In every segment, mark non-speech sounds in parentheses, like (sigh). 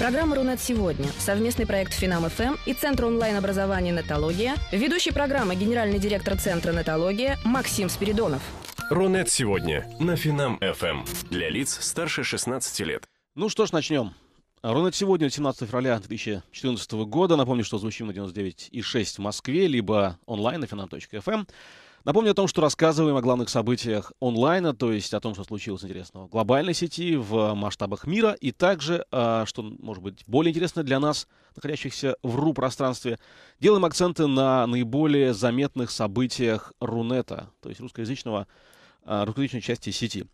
Программа «Рунет сегодня» – совместный проект «Финам-ФМ» и Центр онлайн-образования «Нетология», ведущий программы генеральный директор Центра «Нетология» Максим Спиридонов. «Рунет сегодня» на «Финам-ФМ» для лиц старше 16 лет. Ну что ж, начнем. Рунет сегодня, 17 февраля 2014 года, напомню, что звучим на 99,6 в Москве, либо онлайн на финам.фм Напомню о том, что рассказываем о главных событиях онлайна, то есть о том, что случилось интересного в глобальной сети, в масштабах мира, и также, а, что может быть более интересно для нас, находящихся в РУ-пространстве, делаем акценты на наиболее заметных событиях Рунета, то есть русскоязычного, а, русскоязычной части сети.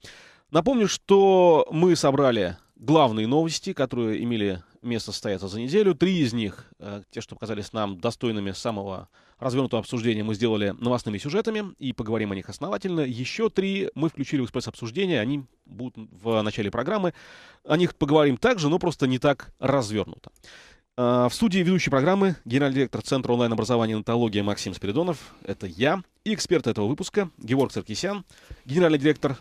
Напомню, что мы собрали главные новости, которые имели место состояться за неделю. Три из них, а, те, что показались нам достойными самого Развернутое обсуждение мы сделали новостными сюжетами и поговорим о них основательно. Еще три мы включили в экспресс-обсуждение, они будут в начале программы. О них поговорим также, но просто не так развернуто. А, в студии ведущей программы генеральный директор Центра онлайн-образования и онтологии Максим Спиридонов. Это я. И эксперт этого выпуска Георг Саркисян, генеральный директор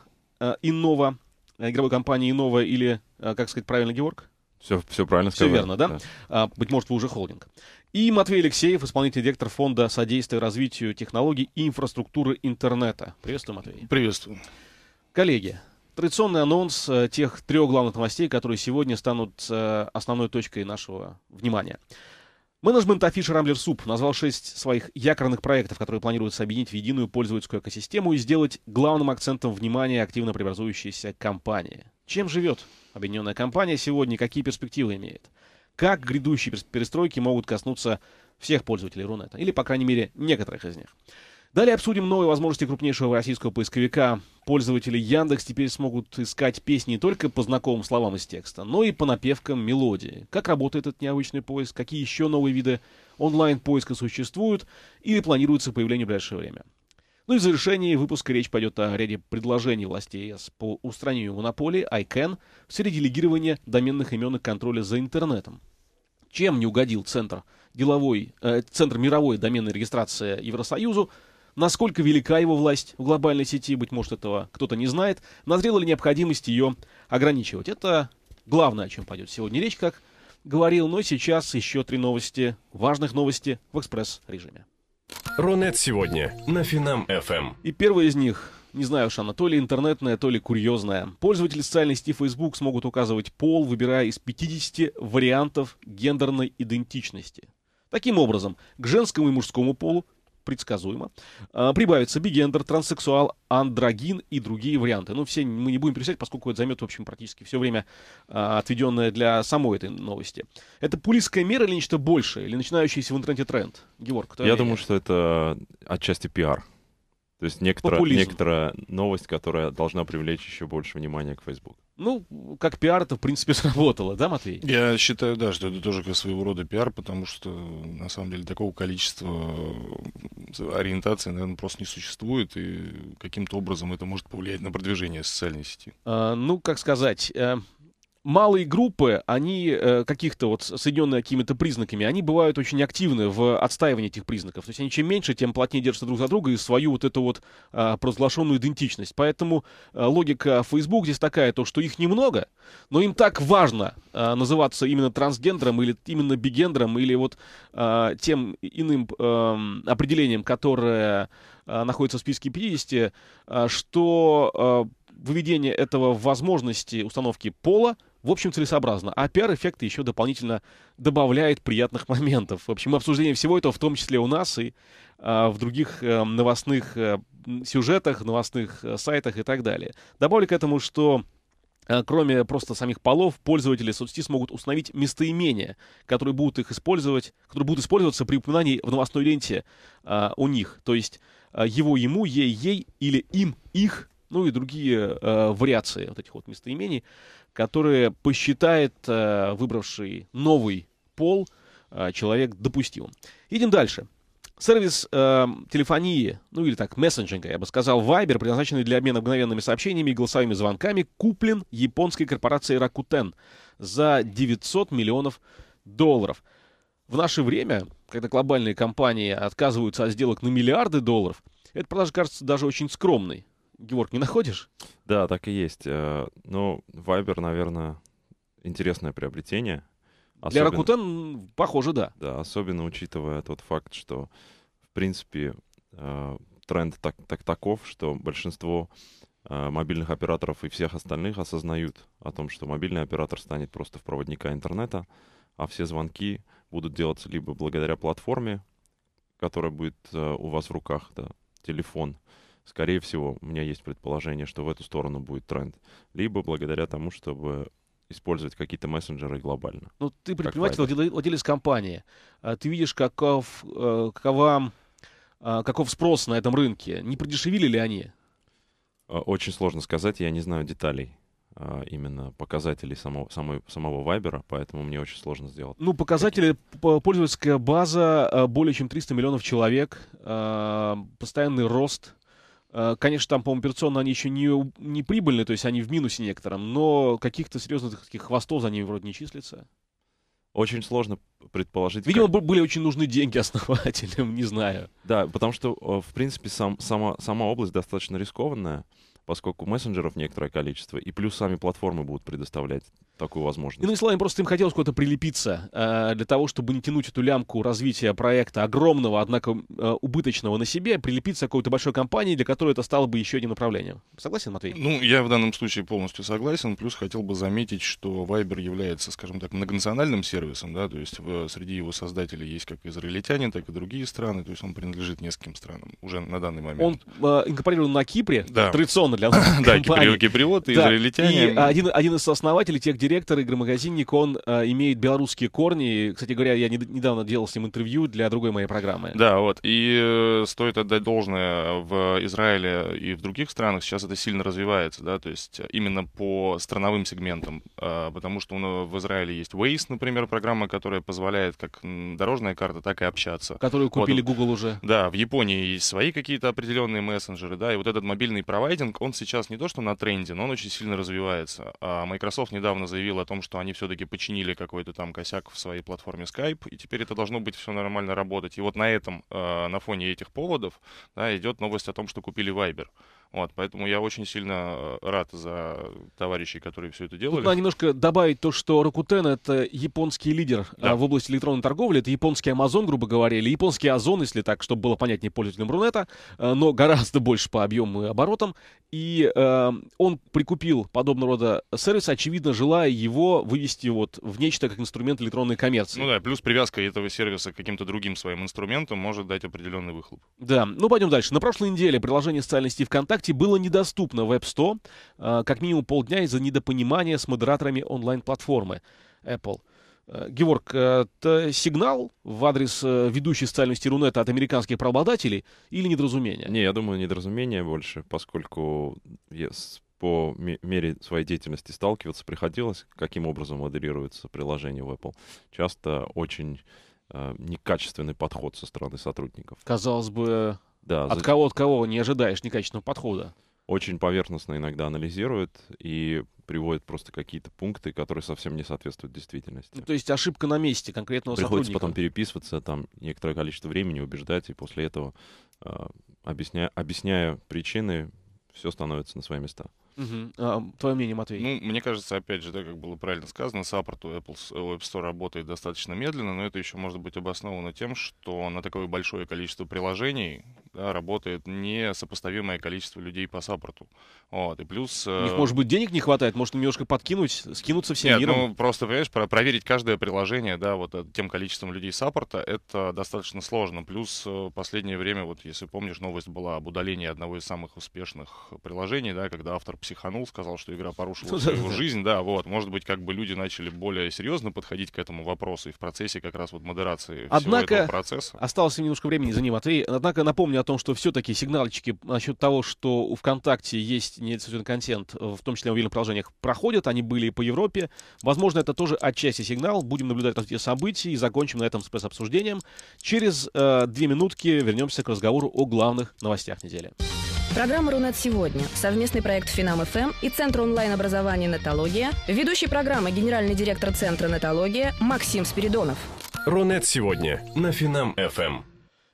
Иннова, а, игровой компании Иннова или, а, как сказать правильно, Георг? Все, все правильно сказал. Все верно, да? да? быть может, вы уже холдинг. И Матвей Алексеев, исполнительный директор фонда содействия развитию технологий и инфраструктуры интернета. Приветствую, Матвей. Приветствую. Коллеги, традиционный анонс э, тех трех главных новостей, которые сегодня станут э, основной точкой нашего внимания. Менеджмент афиши Рамблер Суп назвал шесть своих якорных проектов, которые планируется объединить в единую пользовательскую экосистему и сделать главным акцентом внимания активно преобразующейся компании. Чем живет объединенная компания сегодня, какие перспективы имеет? как грядущие перестройки могут коснуться всех пользователей Рунета, или, по крайней мере, некоторых из них. Далее обсудим новые возможности крупнейшего российского поисковика. Пользователи Яндекс теперь смогут искать песни не только по знакомым словам из текста, но и по напевкам мелодии. Как работает этот необычный поиск, какие еще новые виды онлайн-поиска существуют или планируется появление в ближайшее время. Ну и в завершении выпуска речь пойдет о ряде предложений властей ЕС по устранению монополии ICANN в сфере делегирования доменных имен и контроля за интернетом. Чем не угодил центр, деловой, э, центр мировой доменной регистрации Евросоюзу? Насколько велика его власть в глобальной сети, быть может, этого кто-то не знает. Назрела ли необходимость ее ограничивать? Это главное, о чем пойдет сегодня речь, как говорил. Но сейчас еще три новости, важных новости в экспресс-режиме. Рунет сегодня на Финам FM. Эм. И первая из них не знаю уж она то ли интернетная, то ли курьезная. Пользователи социальной сети Facebook смогут указывать пол, выбирая из 50 вариантов гендерной идентичности. Таким образом, к женскому и мужскому полу предсказуемо. А, прибавится бигендер, транссексуал, андрогин и другие варианты. Ну, все мы не будем перечислять, поскольку это займет, в общем, практически все время, а, отведенное для самой этой новости. Это пулистская мера или нечто большее, или начинающийся в интернете тренд? Георг, кто Я думаю, что это отчасти пиар. То есть некоторая, некоторая новость, которая должна привлечь еще больше внимания к Facebook. Ну, как пиар это, в принципе, (laughs) сработало, да, Матвей? Я считаю, да, что это тоже как своего рода пиар, потому что, на самом деле, такого количества ориентации наверное, просто не существует, и каким-то образом это может повлиять на продвижение социальной сети. А, ну, как сказать, э, малые группы, они э, каких-то вот соединенные какими-то признаками, они бывают очень активны в отстаивании этих признаков. То есть они чем меньше, тем плотнее держатся друг за друга и свою вот эту вот а, провозглашенную идентичность. Поэтому э, логика Facebook здесь такая, то что их немного, но им так важно а, называться именно трансгендером или именно бигендером или вот а, тем иным эм, определением, которое находится в списке 50, что э, выведение этого в возможности установки пола в общем, целесообразно. А пиар-эффект еще дополнительно добавляет приятных (laughs) моментов. В общем, обсуждение всего этого, в том числе у нас и э, в других э, новостных э, сюжетах, новостных э, сайтах и так далее. Добавлю к этому, что э, Кроме просто самих полов, пользователи соцсети смогут установить местоимения, которые будут их использовать, которые будут использоваться при упоминании в новостной ленте а, у них. То есть э, его, ему, ей, ей или им, их ну и другие э, вариации вот этих вот местоимений, которые посчитает э, выбравший новый пол э, человек допустимым. Идем дальше. Сервис э, телефонии, ну или так, мессенджинга, я бы сказал, Viber, предназначенный для обмена мгновенными сообщениями и голосовыми звонками, куплен японской корпорацией Rakuten за 900 миллионов долларов. В наше время, когда глобальные компании отказываются от сделок на миллиарды долларов, эта продажа кажется даже очень скромной. Георг, не находишь? Да, так и есть. Э, Но ну, Viber, наверное, интересное приобретение. Особенно, Для Rakuten, похоже, да. Да, особенно учитывая тот факт, что, в принципе, э, тренд так, так таков, что большинство э, мобильных операторов и всех остальных осознают о том, что мобильный оператор станет просто в проводника интернета, а все звонки будут делаться либо благодаря платформе, которая будет у вас в руках, да, телефон, скорее всего, у меня есть предположение, что в эту сторону будет тренд. Либо благодаря тому, чтобы использовать какие-то мессенджеры глобально. Ну, ты предприниматель, владелец, компании. А, ты видишь, каков, э, какова, а, каков спрос на этом рынке. Не продешевили ли они? А, очень сложно сказать, я не знаю деталей именно показателей самого, самой, самого Вайбера, поэтому мне очень сложно сделать. Ну, показатели, пользовательская база более чем 300 миллионов человек, постоянный рост Э, конечно, там, по-моему, операционно они еще не, не прибыльны, то есть они в минусе некотором, но каких-то серьезных таких хвостов за ними вроде не числится. Очень сложно предположить. Видимо, как... были очень нужны деньги (laughs) основателям, не знаю. Да, потому что, э, в принципе, сам, сама, сама область достаточно рискованная поскольку мессенджеров некоторое количество, и плюс сами платформы будут предоставлять такую возможность. Иными ну, словами, просто им хотелось куда-то прилепиться э, для того, чтобы не тянуть эту лямку развития проекта огромного, однако э, убыточного на себе, прилепиться к какой-то большой компании, для которой это стало бы еще одним направлением. Согласен, Матвей? Ну, я в данном случае полностью согласен. Плюс хотел бы заметить, что Viber является, скажем так, многонациональным сервисом, да, то есть в, э, среди его создателей есть как израильтяне, так и другие страны, то есть он принадлежит нескольким странам уже на данный момент. Он э, инкорпорирован на Кипре, да. традиционно рекламы для нас. (coughs) Да, киприоты, израильтяне. И один, один из сооснователей, техдиректор, игромагазинник, он э, имеет белорусские корни. кстати говоря, я недавно делал с ним интервью для другой моей программы. Да, вот. И э, стоит отдать должное в Израиле и в других странах. Сейчас это сильно развивается, да, то есть э, именно по страновым сегментам. потому что в Израиле есть Waze, например, программа, которая позволяет как дорожная карта, так и общаться. Которую купили Google уже. Да, в Японии есть свои какие-то определенные мессенджеры, да, и вот этот мобильный провайдинг, он сейчас не то что на тренде, но он очень сильно развивается. А Microsoft недавно заявил о том, что они все-таки починили какой-то там косяк в своей платформе Skype, и теперь это должно быть все нормально работать. И вот на этом, э, на фоне этих поводов, да, идет новость о том, что купили Viber. Вот, поэтому я очень сильно э, рад за товарищей, которые все это делали. Тут надо немножко добавить то, что Rakuten — это японский лидер э, да. в области электронной торговли. Это японский Amazon, грубо говоря, или японский Озон, если так, чтобы было понятнее пользователям Рунета, э, но гораздо больше по объему и оборотам. И э, он прикупил подобного рода сервис, очевидно, желая его вывести вот в нечто как инструмент электронной коммерции. Ну да, плюс привязка этого сервиса к каким-то другим своим инструментам может дать определенный выхлоп. Да, ну пойдем дальше. На прошлой неделе приложение социальной сети ВКонтакте ВКонтакте было недоступно в App Store э, как минимум полдня из-за недопонимания с модераторами онлайн-платформы Apple. Э, Георг, э, это сигнал в адрес ведущей социальности рунета от американских правообладателей или недоразумение? Не, я думаю, недоразумение больше, поскольку yes, по мере своей деятельности сталкиваться приходилось, каким образом модерируется приложение в Apple. Часто очень э, некачественный подход со стороны сотрудников. Казалось бы, да, от за... кого от кого не ожидаешь некачественного подхода. Очень поверхностно иногда анализирует и приводит просто какие-то пункты, которые совсем не соответствуют действительности. Ну, то есть ошибка на месте конкретного Приходится сотрудника. потом переписываться, там некоторое количество времени убеждать, и после этого, э, объясня... объясняя причины, все становится на свои места. Угу. А, твое мнение, Матвей? Ну, мне кажется, опять же, да, как было правильно сказано, саппорт у Apple Web Store работает достаточно медленно, но это еще может быть обосновано тем, что на такое большое количество приложений да, работает несопоставимое количество людей по саппорту. Вот, и плюс... У них, э, может быть, денег не хватает, может, немножко подкинуть, скинуться всем Нет, миром? ну, просто, понимаешь, про проверить каждое приложение, да, вот э, тем количеством людей саппорта, это достаточно сложно. Плюс э, в последнее время, вот если помнишь, новость была об удалении одного из самых успешных приложений, да, когда автор психанул, сказал, что игра порушила ну, да, его да. жизнь, да, вот, может быть, как бы люди начали более серьезно подходить к этому вопросу и в процессе как раз вот модерации Однако, всего этого процесса. осталось немножко времени за ним ответить. А однако напомню о том, что все-таки сигналочки насчет того, что у ВКонтакте есть нецензурный контент, в том числе в мобильных приложениях, проходят, они были и по Европе. Возможно, это тоже отчасти сигнал. Будем наблюдать развитие событий и закончим на этом спецобсуждением. Через э, две минутки вернемся к разговору о главных новостях недели. Программа «Рунет сегодня» – совместный проект «Финам-ФМ» и Центр онлайн-образования «Нетология», ведущий программы генеральный директор Центра «Нетология» Максим Спиридонов. «Рунет сегодня» на «Финам-ФМ».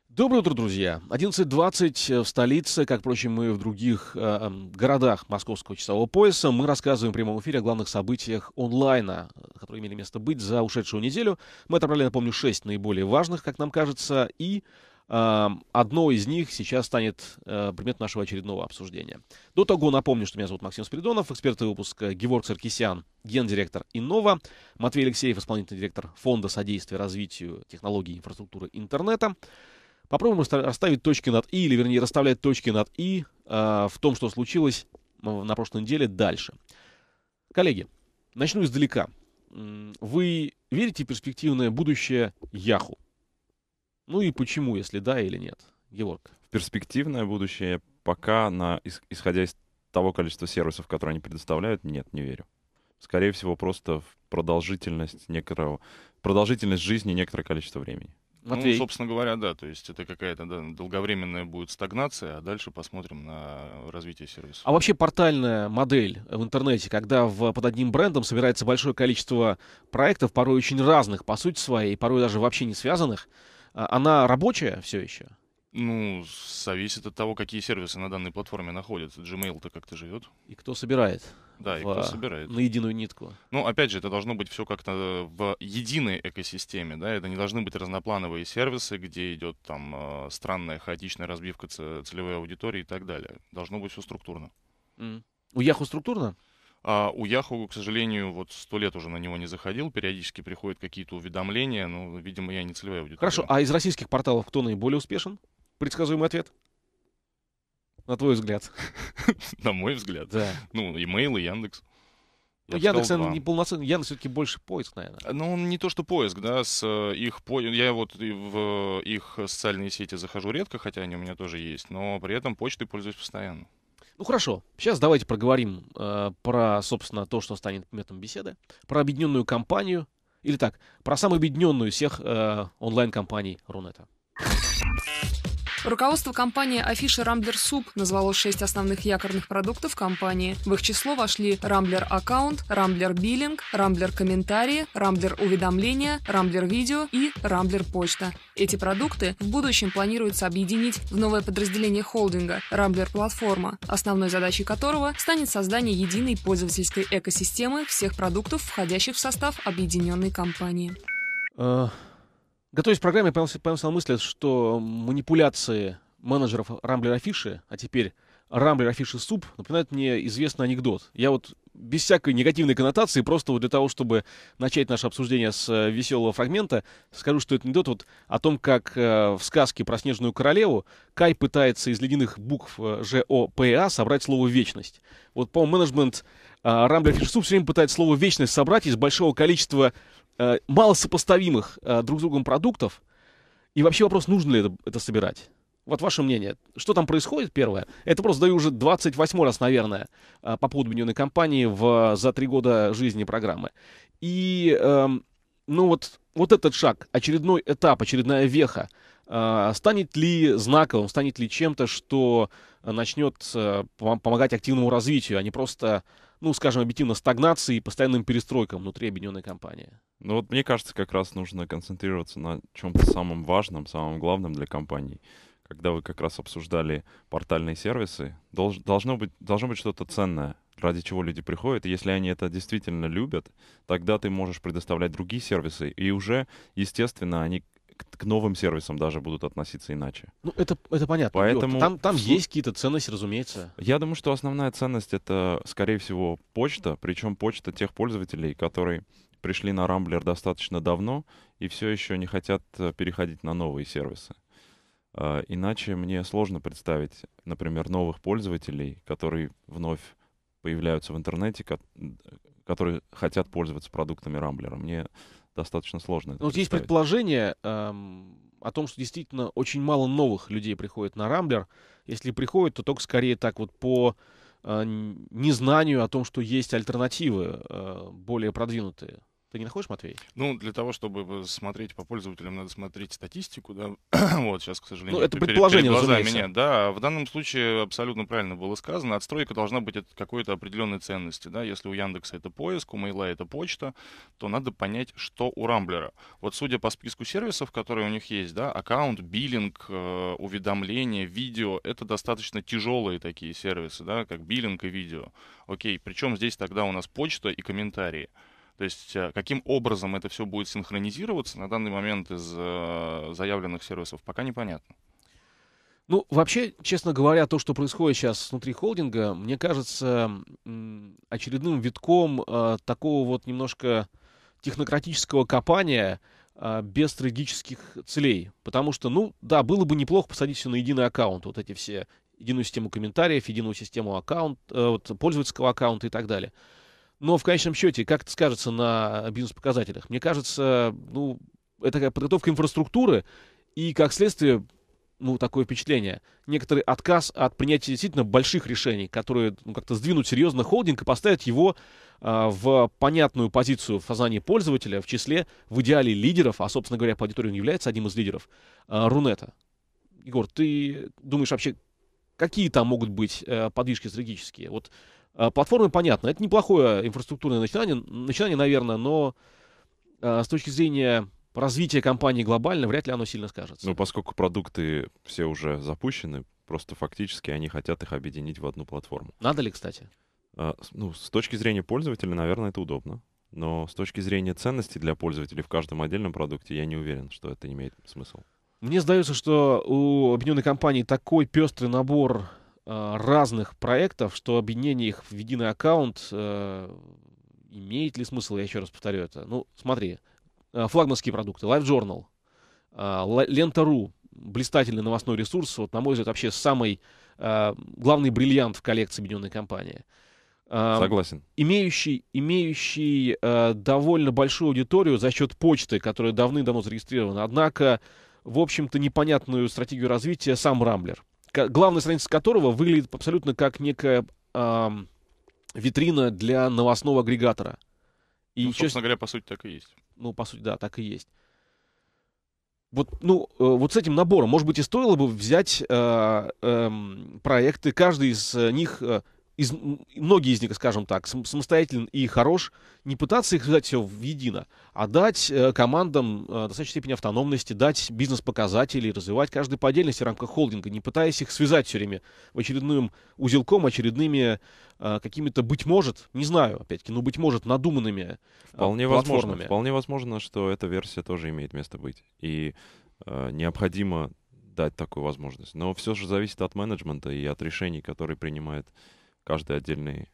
Доброе утро, друзья. 11.20 э, в столице, как, впрочем, и в других э, эм, городах московского часового пояса. Мы рассказываем в прямом эфире о главных событиях онлайна, э, которые имели место быть за ушедшую неделю. Мы отобрали, напомню, шесть наиболее важных, как нам кажется, и Одно из них сейчас станет э, предметом нашего очередного обсуждения. До того напомню, что меня зовут Максим Спиридонов, эксперт выпуска э, Геворг Саркисян, гендиректор Иннова, Матвей Алексеев, исполнительный директор Фонда содействия развитию технологий и инфраструктуры интернета. Попробуем расставить точки над «и», или вернее расставлять точки над «и» э, в том, что случилось на прошлой неделе дальше. Коллеги, начну издалека. Вы верите в перспективное будущее Яху? Ну и почему, если да или нет? Георг. В перспективное будущее пока, на, исходя из того количества сервисов, которые они предоставляют, нет, не верю. Скорее всего, просто в продолжительность некоторого, продолжительность жизни некоторое количество времени. Матвей. Ну, собственно говоря, да, то есть это какая-то да, долговременная будет стагнация, а дальше посмотрим на развитие сервиса. А вообще портальная модель в интернете, когда в, под одним брендом собирается большое количество проектов, порой очень разных по сути своей, порой даже вообще не связанных, а, она рабочая все еще? Ну, зависит от того, какие сервисы на данной платформе находятся. Gmail-то как-то живет. И кто собирает? Да, в, и кто а, собирает. На единую нитку. Ну, опять же, это должно быть все как-то э, в единой экосистеме, да, это не должны быть разноплановые сервисы, где идет там э, странная хаотичная разбивка целевой аудитории и так далее. Должно быть все структурно. Mm. У Яху структурно? А у Yahoo, к сожалению, вот сто лет уже на него не заходил. Периодически приходят какие-то уведомления, но, видимо, я не целевая аудитория. Хорошо, а из российских порталов кто наиболее успешен? Предсказуемый ответ? На твой взгляд. (laughs) На мой взгляд? Да. Ну, имейл и Яндекс. Я Яндекс, сказал, наверное, не полноценный. Яндекс все-таки больше поиск, наверное. Ну, он не то, что поиск, да, с э, их по... Я вот в э, их социальные сети захожу редко, хотя они у меня тоже есть, но при этом почтой пользуюсь постоянно. Ну хорошо, сейчас давайте проговорим э, про, собственно, то, что станет предметом беседы, про объединенную компанию, или так, про самую объединенную всех э, онлайн-компаний Рунета. Руководство компании «Афиша Рамблер Суп» назвало шесть основных якорных продуктов компании. В их число вошли «Рамблер Аккаунт», «Рамблер Биллинг», «Рамблер Комментарии», «Рамблер Уведомления», «Рамблер Видео» и «Рамблер Почта». Эти продукты в будущем планируется объединить в новое подразделение холдинга «Рамблер Платформа», основной задачей которого станет создание единой пользовательской экосистемы всех продуктов, входящих в состав объединенной компании. Uh... Готовясь к программе, я поймал, поймал мысль, что манипуляции менеджеров Рамблера Афиши, а теперь Рамблер Афиши Суп напоминает мне известный анекдот. Я вот без всякой негативной коннотации, просто вот для того, чтобы начать наше обсуждение с э, веселого фрагмента, скажу, что это анекдот вот о том, как э, в сказке про Снежную Королеву Кай пытается из ледяных букв э, Ж, О, П, А собрать слово «вечность». Вот, по-моему, менеджмент Рамблер Афиши Суп все время пытается слово «вечность» собрать из большого количества малосопоставимых друг с другом продуктов. И вообще вопрос, нужно ли это, это собирать. Вот ваше мнение, что там происходит, первое? Это просто даю уже 28 раз, наверное, а, по поводу медийной кампании в, за три года жизни программы. И, эм, ну вот, вот этот шаг, очередной этап, очередная веха, э, станет ли знаковым, станет ли чем-то, что начнет э, помогать активному развитию, а не просто, ну, скажем, объективно стагнации и постоянным перестройкам внутри объединенной компании? Ну вот мне кажется, как раз нужно концентрироваться на чем-то самом важном, самом главном для компании — когда вы как раз обсуждали портальные сервисы, долж, должно быть, должно быть что-то ценное, ради чего люди приходят. если они это действительно любят, тогда ты можешь предоставлять другие сервисы. И уже, естественно, они к, новым сервисам даже будут относиться иначе. Ну, это, это понятно. Поэтому... Там, там есть какие-то ценности, разумеется. Я думаю, что основная ценность — это, скорее всего, почта, причем почта тех пользователей, которые пришли на Рамблер достаточно давно и все еще не хотят э, переходить на новые сервисы. А, иначе мне сложно представить, например, новых пользователей, которые вновь появляются в интернете, которые хотят пользоваться продуктами Рамблера. Мне достаточно сложно. Это ну, вот есть предположение эм, о том, что действительно очень мало новых людей приходит на Рамблер. Если приходят, то только скорее так вот по э, незнанию о том, что есть альтернативы э, более продвинутые. Ты не находишь, Матвей? Ну, для того, чтобы э, смотреть по пользователям, надо смотреть статистику, да. (coughs) вот сейчас, к сожалению, ну, это предположение, перед глазами меня. Да, в данном случае абсолютно правильно было сказано. Отстройка должна быть от какой-то определенной ценности, да. Если у Яндекса это поиск, у Мейла это почта, то надо понять, что у Рамблера. Вот судя по списку сервисов, которые у них есть, да, аккаунт, биллинг, э, уведомления, видео, это достаточно тяжелые такие сервисы, да, как биллинг и видео. Окей, причем здесь тогда у нас почта и комментарии. То есть э, каким образом это все будет синхронизироваться на данный момент из э, заявленных сервисов, пока непонятно. Ну, вообще, честно говоря, то, что происходит сейчас внутри холдинга, мне кажется очередным витком э, такого вот немножко технократического копания э, без стратегических целей. Потому что, ну, да, было бы неплохо посадить все на единый аккаунт, вот эти все единую систему комментариев, единую систему аккаунт, э, вот, пользовательского аккаунта и так далее но в конечном счете, как это скажется на э, бизнес-показателях? Мне кажется, ну, это такая подготовка инфраструктуры и, как следствие, ну, такое впечатление. Некоторый отказ от принятия действительно больших решений, которые ну, как-то сдвинут серьезно холдинг и поставят его э, в понятную позицию в сознании пользователя, в числе, в идеале лидеров, а, собственно говоря, по аудитории он является одним из лидеров, э, Рунета. Егор, ты думаешь вообще, какие там могут быть э, подвижки стратегические? Вот а, платформы, понятно, это неплохое инфраструктурное начинание, начинание, наверное, но а, с точки зрения развития компании глобально вряд ли оно сильно скажется. Ну, поскольку продукты все уже запущены, просто фактически они хотят их объединить в одну платформу. Надо ли, кстати? А, ну, с точки зрения пользователя, наверное, это удобно. Но с точки зрения ценностей для пользователей в каждом отдельном продукте я не уверен, что это имеет смысл. Мне сдается, что у объединенной компании такой пестрый набор Э, разных проектов, что объединение их в единый аккаунт э, имеет ли смысл, я еще раз повторю это. Ну, смотри, э, флагманские продукты, Live Journal, Лента.ру, блистательный новостной ресурс, вот, на мой взгляд, вообще самый главный бриллиант в коллекции объединенной компании. Согласен. Имеющий, имеющий довольно большую аудиторию за счет почты, которая давным-давно зарегистрирована. Однако, в общем-то, непонятную стратегию развития сам Рамблер главная страница которого выглядит абсолютно как некая э, витрина для новостного агрегатора. И, ну, собственно честно, говоря, по сути, так и есть. Ну, по сути, да, так и есть. Вот, ну, э, вот с этим набором, может быть, и стоило бы взять э, э, проекты, каждый из э, них э, из, многие из них, скажем так, самостоятелен и хорош, не пытаться их взять все в едино, а дать э, командам э, достаточной степени автономности, дать бизнес-показатели, развивать каждый по отдельности в рамках холдинга, не пытаясь их связать все время в очередным узелком, очередными э, какими-то, быть может, не знаю, опять-таки, но быть может, надуманными э, Вполне возможно, вполне возможно, что эта версия тоже имеет место быть. И э, необходимо дать такую возможность. Но все же зависит от менеджмента и от решений, которые принимает каждый отдельный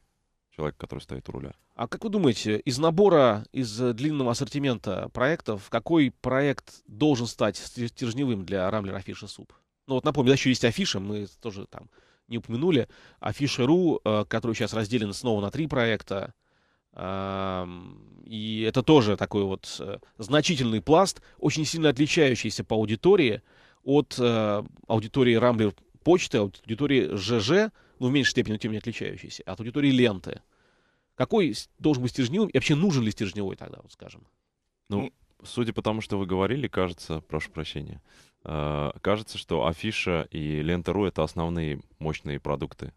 человек, который стоит у руля. А как вы думаете, из набора, из э, длинного ассортимента проектов, какой проект должен стать стержневым для Рамблер Афиша Суп? Ну вот напомню, да, еще есть афиша, мы тоже там не упомянули. Афиша.ру, э, который сейчас разделен снова на три проекта. И это тоже такой вот э, значительный пласт, очень сильно отличающийся по аудитории от аудитории Рамблер Почты, аудитории ЖЖ, ну в меньшей степени, но тем не отличающийся, от аудитории ленты. Какой должен быть стержневой, и вообще нужен ли стержневой тогда, вот скажем? Ну, ну, судя по тому, что вы говорили, кажется, прошу прощения, э, кажется, что афиша и лента.ру — это основные мощные продукты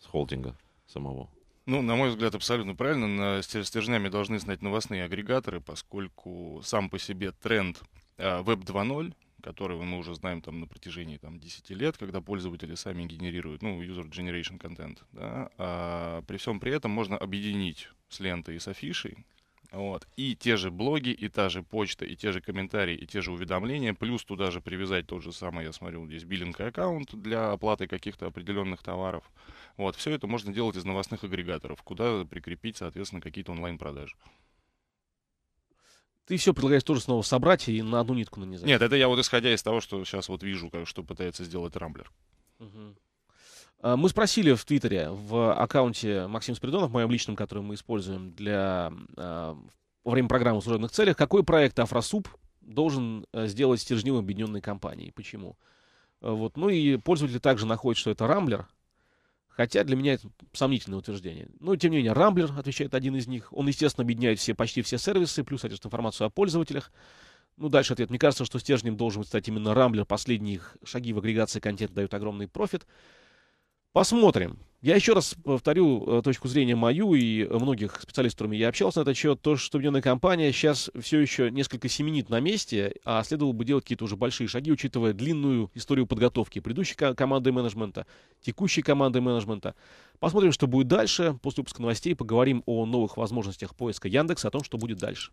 с холдинга самого. Ну, на мой взгляд, абсолютно правильно. На стержнями должны знать новостные агрегаторы, поскольку сам по себе тренд э, Web 2.0 которые мы уже знаем там на протяжении там, 10 лет, когда пользователи сами генерируют, ну, user generation content, да, а, при всем при этом можно объединить с лентой и с афишей, вот. И те же блоги, и та же почта, и те же комментарии, и те же уведомления. Плюс туда же привязать тот же самый, я смотрю, здесь биллинг аккаунт для оплаты каких-то определенных товаров. Вот. Все это можно делать из новостных агрегаторов, куда прикрепить, соответственно, какие-то онлайн-продажи. Ты все предлагаешь тоже снова собрать и на одну нитку нанизать. Нет, это я вот исходя из того, что сейчас вот вижу, как, что пытается сделать Рамблер. Угу. Мы спросили в Твиттере, в аккаунте Максим Спиридонов, моем личном, который мы используем для, а, во время программы в служебных целях, какой проект Афросуб должен э, сделать стержневым объединенной компанией. Почему? Э, вот. Ну и пользователи также находят, что это Рамблер, Хотя для меня это сомнительное утверждение. Но, тем не менее, Рамблер, отвечает один из них, он, естественно, объединяет все, почти все сервисы, плюс, конечно, информацию о пользователях. Ну, дальше ответ. Мне кажется, что стержнем должен стать именно Рамблер. Последние шаги в агрегации контента дают огромный профит. Посмотрим. Я еще раз повторю э, точку зрения мою и многих специалистов, с которыми я общался на этот счет, то, что объединенная компания сейчас все еще несколько семенит на месте, а следовало бы делать какие-то уже большие шаги, учитывая длинную историю подготовки предыдущей команды менеджмента, текущей команды менеджмента. Посмотрим, что будет дальше. После выпуска новостей поговорим о новых возможностях поиска Яндекса, о том, что будет дальше.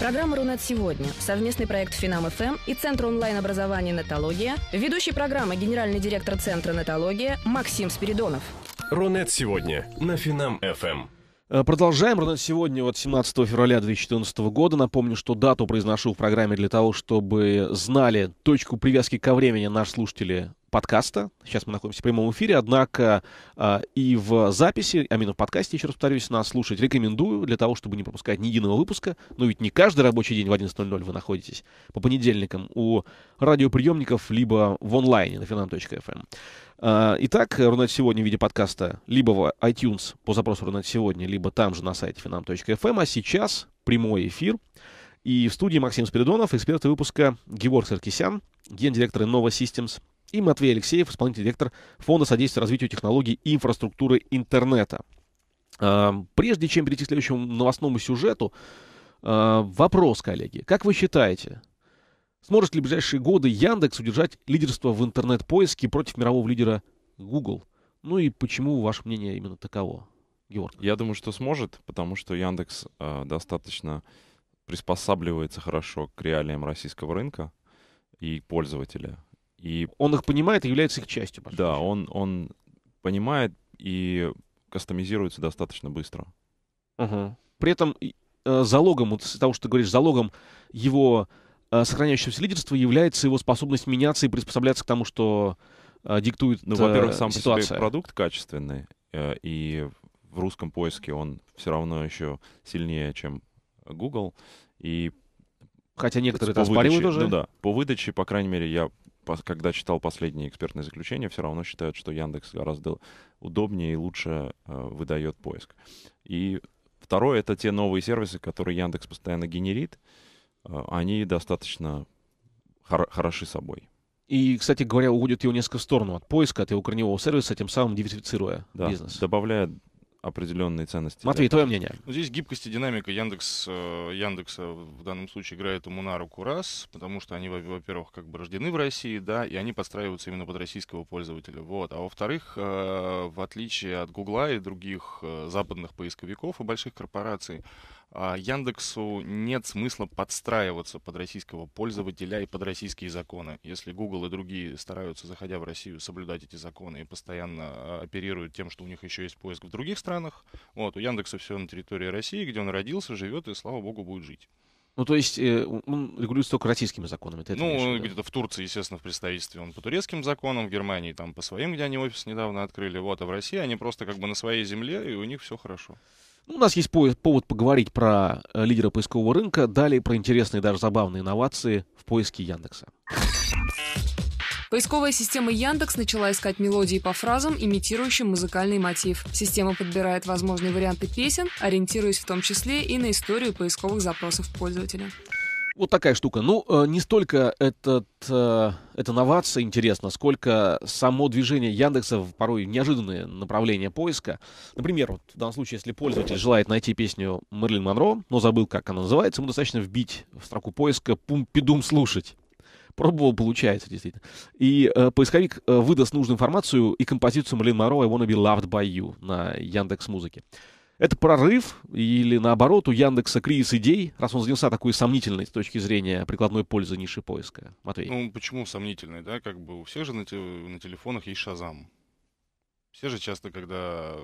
Программа «Рунет сегодня» – совместный проект «Финам-ФМ» и Центр онлайн-образования «Нетология», ведущий программы генеральный директор Центра «Нетология» Максим Спиридонов. «Рунет сегодня» на «Финам-ФМ». Э, продолжаем. Ровно сегодня, вот 17 февраля 2014 года, напомню, что дату произношу в программе для того, чтобы знали точку привязки ко времени наши слушатели подкаста. Сейчас мы находимся в прямом эфире, однако э, и в записи, а именно в подкасте, еще раз повторюсь, нас слушать рекомендую для того, чтобы не пропускать ни единого выпуска. Но ведь не каждый рабочий день в 11.00 вы находитесь по понедельникам у радиоприемников, либо в онлайне на finan.fm. Э, эм. а, итак, Рунет сегодня в виде подкаста либо в iTunes по запросу Рунет сегодня, либо там же на сайте finan.fm. Эм. А сейчас прямой эфир. И в студии Максим Спиридонов, эксперт выпуска Георг Саркисян, гендиректор Innova Systems – и Матвей Алексеев, исполнительный директор Фонда содействия развитию технологий и инфраструктуры интернета. А, прежде чем перейти к следующему новостному сюжету, а, вопрос, коллеги. Как вы считаете, сможет ли в ближайшие годы Яндекс удержать лидерство в интернет-поиске против мирового лидера Google? Ну и почему ваше мнение именно таково, Георг? Я думаю, что сможет, потому что Яндекс а, достаточно приспосабливается хорошо к реалиям российского рынка и пользователя. И он их понимает и является их частью. Да, он, он понимает и кастомизируется достаточно быстро. Угу. При этом э, залогом, вот с того, что ты говоришь, залогом его э, сохраняющегося лидерства является его способность меняться и приспосабляться к тому, что э, диктует Ну, во-первых, э, сам ситуация. по себе продукт качественный, э, и в русском поиске он все равно еще сильнее, чем Google, и Хотя некоторые это оспаривают уже. Ну да, по выдаче, по крайней мере, я когда читал последние экспертные заключения, все равно считают, что Яндекс гораздо удобнее и лучше э, выдает поиск. И второе — это те новые сервисы, которые Яндекс постоянно генерит. Э, они достаточно хор- хороши собой. И, кстати говоря, уводит его несколько в сторону от поиска, от его корневого сервиса, тем самым диверсифицируя да, бизнес. Добавляя определенные ценности. Матвей, твое мнение? Ну, здесь гибкость и динамика Яндекс, э, Яндекса в данном случае играет ему на руку раз, потому что они, во-первых, как бы рождены в России, да, и они подстраиваются именно под российского пользователя. Вот. А во-вторых, э, в отличие от Гугла и других э, западных поисковиков и больших корпораций, а, Яндексу нет смысла подстраиваться под российского пользователя и под российские законы. Если Google и другие стараются, заходя в Россию, соблюдать эти законы и постоянно а, оперируют тем, что у них еще есть поиск в других странах, вот, у Яндекса все на территории России, где он родился, живет и, слава богу, будет жить. Ну, то есть э, он регулируется только российскими законами. Ты ну, имеешь, где-то в Турции, естественно, в представительстве он по турецким законам, в Германии там по своим, где они офис недавно открыли, вот, а в России они просто как бы на своей земле, и у них все хорошо. Ну, у нас есть повод поговорить про э, лидера поискового рынка, далее про интересные, даже забавные инновации в поиске Яндекса. Поисковая система Яндекс начала искать мелодии по фразам, имитирующим музыкальный мотив. Система подбирает возможные варианты песен, ориентируясь в том числе и на историю поисковых запросов пользователя. Вот такая штука. Ну, э, не столько этот, э, эта новация интересна, сколько само движение Яндекса в порой неожиданные направления поиска. Например, вот в данном случае, если пользователь желает найти песню Мерлин Монро, но забыл, как она называется, ему достаточно вбить в строку поиска «Пум-пидум слушать». Пробовал, получается, действительно. И э, поисковик э, выдаст нужную информацию и композицию Мерлин Монро «I wanna be loved by you» на Яндекс.Музыке. Музыке. Это прорыв или, наоборот, у Яндекса кризис идей, раз он занялся такой сомнительной с точки зрения прикладной пользы ниши поиска? Матвей. Ну, почему сомнительный, да? Как бы у всех же на, те, на телефонах есть Шазам. Все же часто, когда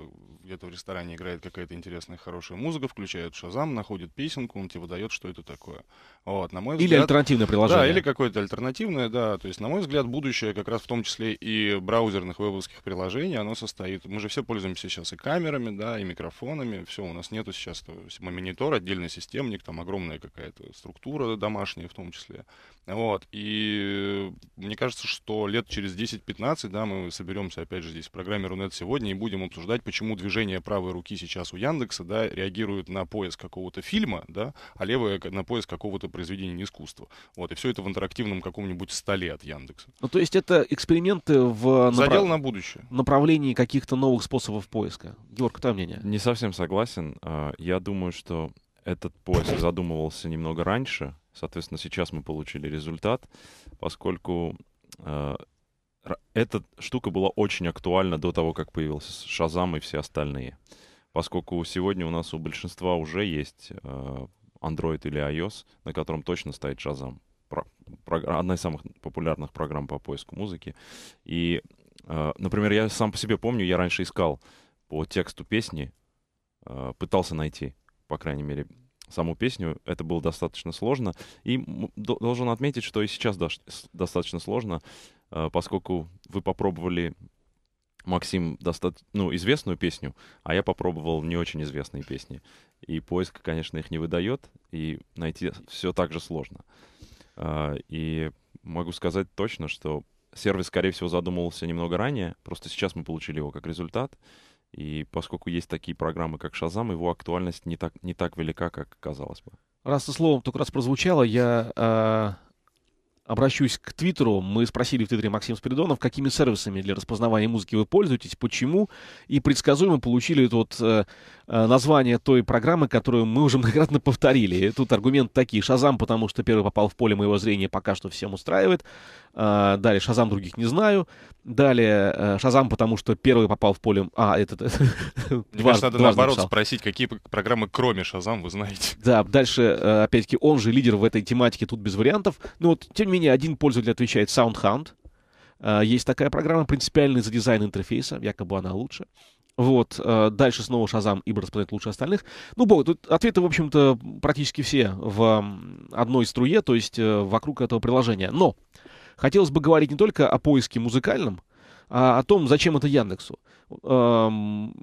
где-то в ресторане играет какая-то интересная, хорошая музыка, включают Шазам, находят песенку, он тебе выдает, что это такое. Вот, на мой взгляд, или альтернативное приложение. Да, или какое-то альтернативное, да. То есть, на мой взгляд, будущее как раз в том числе и браузерных вебовских приложений, оно состоит... Мы же все пользуемся сейчас и камерами, да, и микрофонами. Все, у нас нету сейчас монитор, отдельный системник, там огромная какая-то структура домашняя в том числе. Вот. И мне кажется, что лет через 10-15, да, мы соберемся опять же здесь программеру интернет сегодня и будем обсуждать, почему движение правой руки сейчас у Яндекса, да, реагирует на поиск какого-то фильма, да, а левая на поиск какого-то произведения искусства. Вот, и все это в интерактивном каком-нибудь столе от Яндекса. Ну, то есть это эксперименты в направ... на будущее. направлении каких-то новых способов поиска. Георг, какое мнение? Не совсем согласен. А, я думаю, что этот поиск задумывался немного раньше. Соответственно, сейчас мы получили результат, поскольку а, эта штука была очень актуальна до того, как появился Шазам и все остальные. Поскольку сегодня у нас у большинства уже есть э, Android или iOS, на котором точно стоит Шазам. Одна из самых популярных программ по поиску музыки. И, э, например, я сам по себе помню, я раньше искал по тексту песни, э, пытался найти, по крайней мере, саму песню. Это было достаточно сложно. И должен отметить, что и сейчас достаточно сложно. Э, поскольку вы попробовали, Максим, достаточно, ну, известную песню, а я попробовал не очень известные песни. И поиск, конечно, их не выдает, и найти все так же сложно. Э, и могу сказать точно, что сервис, скорее всего, задумывался немного ранее, просто сейчас мы получили его как результат. И поскольку есть такие программы, как Шазам, его актуальность не так, не так велика, как казалось бы. Раз со словом только раз прозвучало, я э, обращусь к Твиттеру. Мы спросили в Твиттере Максим Спиридонов, какими сервисами для распознавания музыки вы пользуетесь, почему, и предсказуемо получили это вот, э, э название той программы, которую мы уже (laughs) многократно повторили. Тут аргумент такие. Шазам, потому что первый попал в поле моего зрения, пока что всем устраивает. Э, далее Шазам других не знаю. Далее э, Шазам, потому что первый попал в поле... А, этот... (laughs) Мне кажется, надо наоборот спросить, какие программы кроме Шазам вы знаете. Да, дальше, э, опять-таки, он же лидер в этой тематике, тут без вариантов. Ну вот, тем не менее, один пользователь отвечает SoundHound. Э, есть такая программа, принципиальная за дизайн интерфейса, якобы она лучше. Вот, э, дальше снова Шазам Ибр распознает лучше остальных. Ну, бог, тут ответы, в общем-то, практически все в одной струе, то есть э, вокруг этого приложения. Но хотелось бы говорить не только о поиске музыкальном, а о том, зачем это Яндексу. Эм,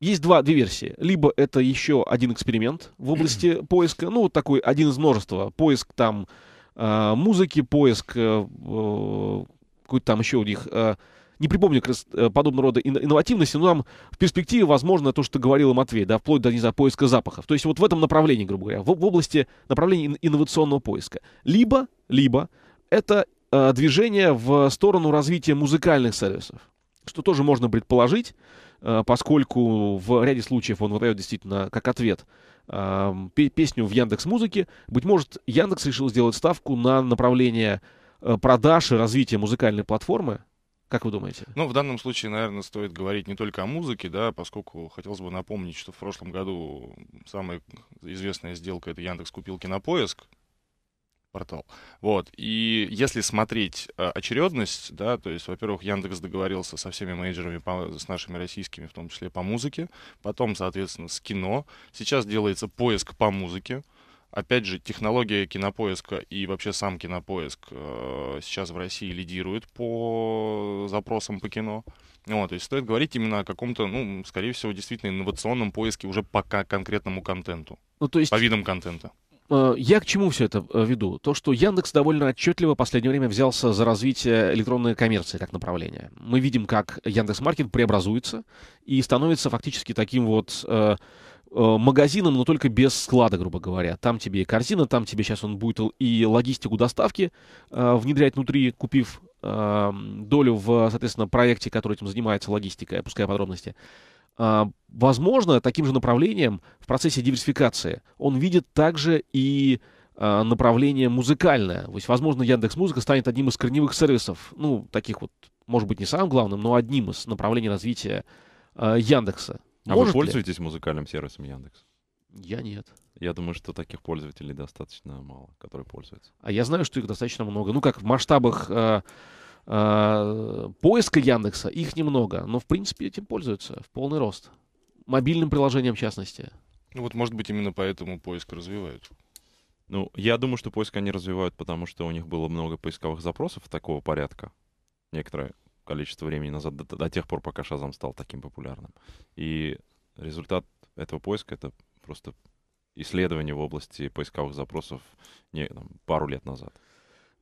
есть два, две версии. Либо это еще один эксперимент в области поиска, ну, вот такой один из множества. Поиск там а, музыки, поиск э, какой-то там еще у них э, не припомню э, подобного рода инновативности, но нам в перспективе, возможно, то, что говорила Матвей, да, вплоть до, не знаю, поиска запахов. То есть вот в этом направлении, грубо говоря, в, в области направления инновационного поиска. Либо, либо это э, движение в сторону развития музыкальных сервисов, что тоже можно предположить, э, поскольку в ряде случаев он выдает действительно как ответ э, песню в Яндекс Музыке. Быть может, Яндекс решил сделать ставку на направление э, продаж и развития музыкальной платформы. Как вы думаете? Ну, в данном случае, наверное, стоит говорить не только о музыке, да, поскольку хотелось бы напомнить, что в прошлом году самая известная сделка это Яндекс купил Кинопоиск, портал. Вот. И если смотреть э, очередность, да, то есть, во-первых, Яндекс договорился со всеми менеджерами, по, с нашими российскими, в том числе по музыке, потом, соответственно, с кино. Сейчас делается поиск по музыке. Опять же, технология кинопоиска и вообще сам кинопоиск э, сейчас в России лидирует по запросам по кино. Вот, то есть стоит говорить именно о каком-то, ну, скорее всего, действительно инновационном поиске уже по конкретному контенту. Ну, то есть... По видам контента. Э, я к чему все это э, веду? То, что Яндекс довольно отчетливо в последнее время взялся за развитие электронной коммерции как направления. Мы видим, как Яндекс Маркет преобразуется и становится фактически таким вот э, магазином, но только без склада, грубо говоря. Там тебе и корзина, там тебе сейчас он будет и логистику доставки э, внедрять внутри, купив э, долю в, соответственно, проекте, который этим занимается, логистика, Я пускаю подробности. А, возможно, таким же направлением в процессе диверсификации он видит также и а, направление музыкальное. То есть, возможно, Яндекс Музыка станет одним из корневых сервисов, ну, таких вот, может быть, не самым главным, но одним из направлений развития э, Яндекса. А может вы пользуетесь ли? музыкальным сервисом Яндекс? Я нет. Я думаю, что таких пользователей достаточно мало, которые пользуются. А я знаю, что их достаточно много. Ну, как в масштабах Э, поиска Яндекса их немного, но в принципе этим пользуются в полный рост. Мобильным приложением в частности. Ну вот, может быть, именно поэтому поиск развивают. Ну, я думаю, что поиск они развивают, потому что у них было много поисковых запросов такого порядка. Некоторое количество времени назад, до, до тех пор, пока Шазам стал таким популярным. И результат этого поиска — это просто исследование в области поисковых запросов не, там, пару лет назад.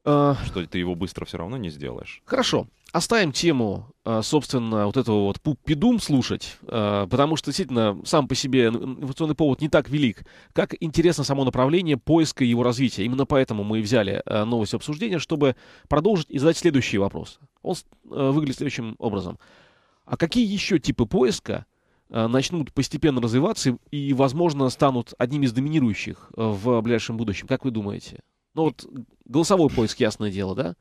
Э, что ты его быстро все равно не сделаешь. Хорошо. Оставим тему, э, собственно, вот этого вот пупидум слушать, э, потому что действительно сам по себе информационный повод не так велик, как интересно само направление поиска его развития. Именно поэтому мы и взяли новость обсуждения, чтобы продолжить и задать следующий вопрос. Он выглядит следующим образом. А какие еще типы поиска начнут постепенно развиваться и, возможно, станут одним из доминирующих в ближайшем будущем? Как вы думаете? Ну вот голосовой поиск, ясное дело, да?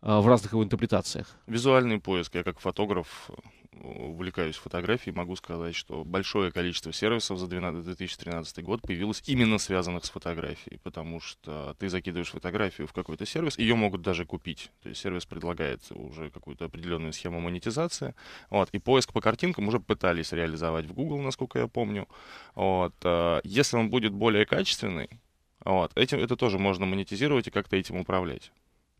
А, в разных его интерпретациях. Визуальный поиск. Я как фотограф э, увлекаюсь фотографией, могу сказать, что большое количество сервисов за 2013 год появилось именно связанных с фотографией, потому что ты закидываешь фотографию в какой-то сервис, ее могут даже купить. То есть сервис предлагает уже какую-то определенную схему монетизации. Вот, и поиск по картинкам уже пытались реализовать в Google, насколько я помню. Вот, а, если он будет более качественный, вот. Этим, это тоже можно монетизировать и как-то этим управлять.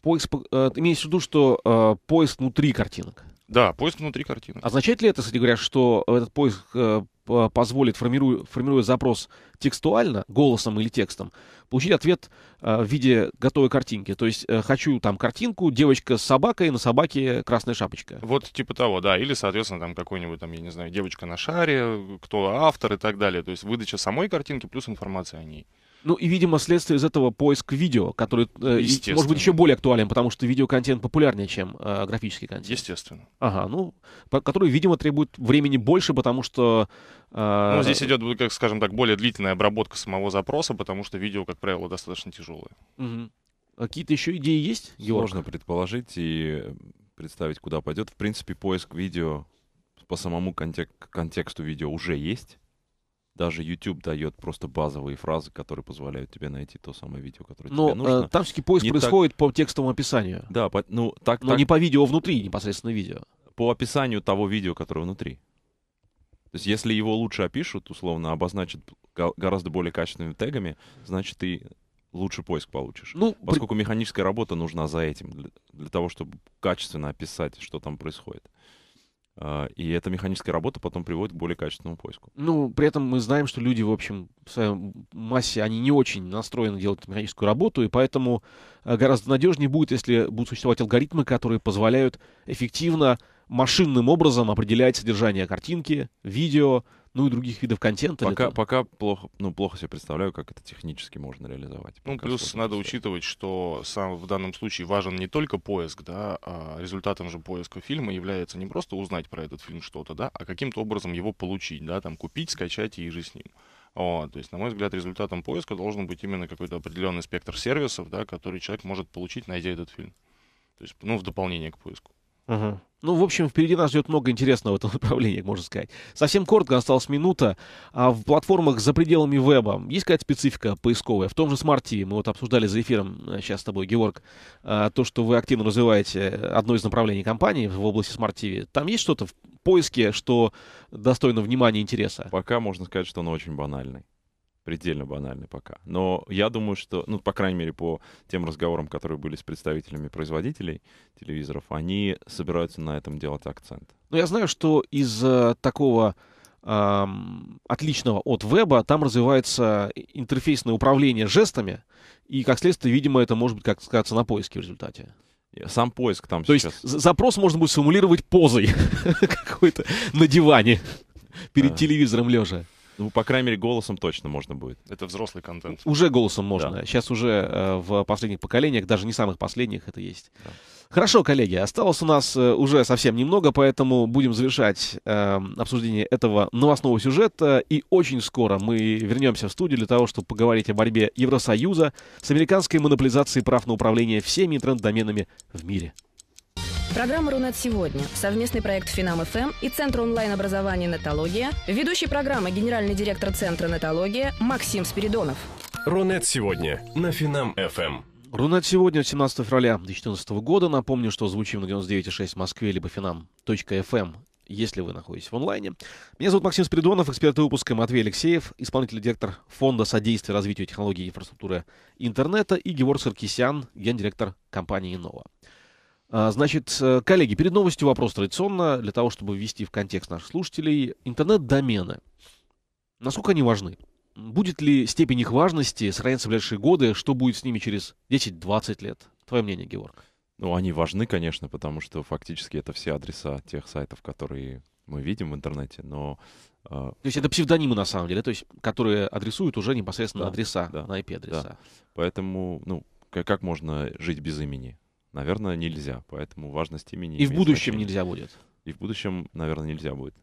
Поиск, э, ты имеешь в виду, что э, поиск внутри картинок? Да, поиск внутри картинок. Означает ли это, кстати говоря, что этот поиск э, позволит, формируя, формируя запрос текстуально, голосом или текстом, получить ответ э, в виде готовой картинки. То есть э, хочу там картинку, девочка с собакой, на собаке красная шапочка. Вот типа того, да. Или, соответственно, там какой-нибудь, там, я не знаю, девочка на шаре, кто автор и так далее. То есть выдача самой картинки плюс информация о ней. Ну и, видимо, следствие из этого поиск видео, который, э, может быть, еще более актуален, потому что видеоконтент популярнее, чем э, графический контент. Естественно. Ага, ну, по, который, видимо, требует времени больше, потому что... Э, ну, здесь идет, ну, как скажем так, более длительная обработка самого запроса, потому что видео, как правило, достаточно тяжелое. Угу. А какие-то еще идеи есть, Георг? Можно предположить и представить, куда пойдет. В принципе, поиск видео по самому контек- контексту видео уже есть даже YouTube дает просто базовые фразы, которые позволяют тебе найти то самое видео, которое Но, тебе нужно. Э, там все-таки поиск не происходит так... по текстовому описанию. Да, по, ну так. Но так... не по видео внутри, непосредственно видео. По описанию того видео, которое внутри. То есть, если его лучше опишут, условно, обозначат гораздо более качественными тегами, значит, ты лучше поиск получишь. Ну, Поскольку при... механическая работа нужна за этим, для, для того, чтобы качественно описать, что там происходит. А, и эта механическая работа потом приводит к более качественному поиску. Ну, при этом мы знаем, что люди, в общем, в своей массе, они не очень настроены делать механическую работу, и поэтому э, гораздо надежнее будет, если будут существовать алгоритмы, которые позволяют эффективно машинным образом определять содержание картинки, видео, ну и других видов контента. Пока, этого. пока плохо, ну, плохо себе представляю, как это технически можно реализовать. Ну, пока плюс надо происходит. учитывать, что сам в данном случае важен не только поиск, да, а результатом же поиска фильма является не просто узнать про этот фильм что-то, да, а каким-то образом его получить, да, там купить, скачать и же с ним. Вот, то есть, на мой взгляд, результатом поиска должен быть именно какой-то определенный спектр сервисов, да, который человек может получить, найдя этот фильм. То есть, ну, в дополнение к поиску. Угу. Ну, в общем, впереди нас ждет много интересного в этом направлении, можно сказать. Совсем коротко осталась минута. А в платформах за пределами веба есть какая-то специфика поисковая? В том же Smart TV, мы вот обсуждали за эфиром э, сейчас с тобой, Георг, э, то, что вы активно развиваете одно из направлений компании в области Smart TV. Там есть что-то в поиске, что достойно внимания и интереса? Пока можно сказать, что оно очень банальное предельно банальный пока. Но я думаю, что, ну, по крайней мере, по тем разговорам, которые были с представителями производителей телевизоров, они собираются на этом делать акцент. Ну, я знаю, что из э, такого э, отличного от веба, там развивается интерфейсное управление жестами, и, как следствие, видимо, это может быть как сказаться на поиске в результате. Э, сам поиск там То сейчас. То есть запрос можно будет симулировать позой (laughs) какой-то на диване а. перед телевизором лежа. Ну, по крайней мере, голосом точно можно будет. Это взрослый контент. Уже голосом можно. Да. Сейчас уже э, в последних поколениях, даже не самых последних, это есть. Да. Хорошо, коллеги, осталось у нас э, уже совсем немного, поэтому будем завершать э, обсуждение этого новостного сюжета. И очень скоро мы вернемся в студию для того, чтобы поговорить о борьбе Евросоюза с американской монополизацией прав на управление всеми интернет-доменами в мире. Программа «Рунет сегодня» – совместный проект «Финам-ФМ» и Центр онлайн-образования «Нетология», ведущий программы генеральный директор Центра «Нетология» Максим Спиридонов. «Рунет сегодня» на «Финам-ФМ». Рунет сегодня, 17 февраля 2014 года. Напомню, что звучим на 99.6 в Москве, либо финам.фм эм, если вы находитесь в онлайне. Меня зовут Максим Спиридонов, эксперт выпуска Матвей Алексеев, исполнительный директор Фонда содействия развитию технологий и инфраструктуры интернета и Георг Саркисян, гендиректор компании «Инова». А, значит, э, коллеги, перед новостью вопрос традиционно, для того, чтобы ввести в контекст наших слушателей. Интернет-домены. Насколько они важны? Будет ли степень их важности сравняться в ближайшие годы? Что будет с ними через 10-20 лет? Твое мнение, Георг. Ну, они важны, конечно, потому что фактически это все адреса тех сайтов, которые мы видим в интернете, но... Э... То есть это псевдонимы, на самом деле, то есть, которые адресуют уже непосредственно да, адреса, да, на IP-адреса. Да. Поэтому, ну, как, как можно жить без имени? наверное, нельзя. Поэтому важность имени... И в будущем значение. нельзя будет. И в будущем, наверное, нельзя будет.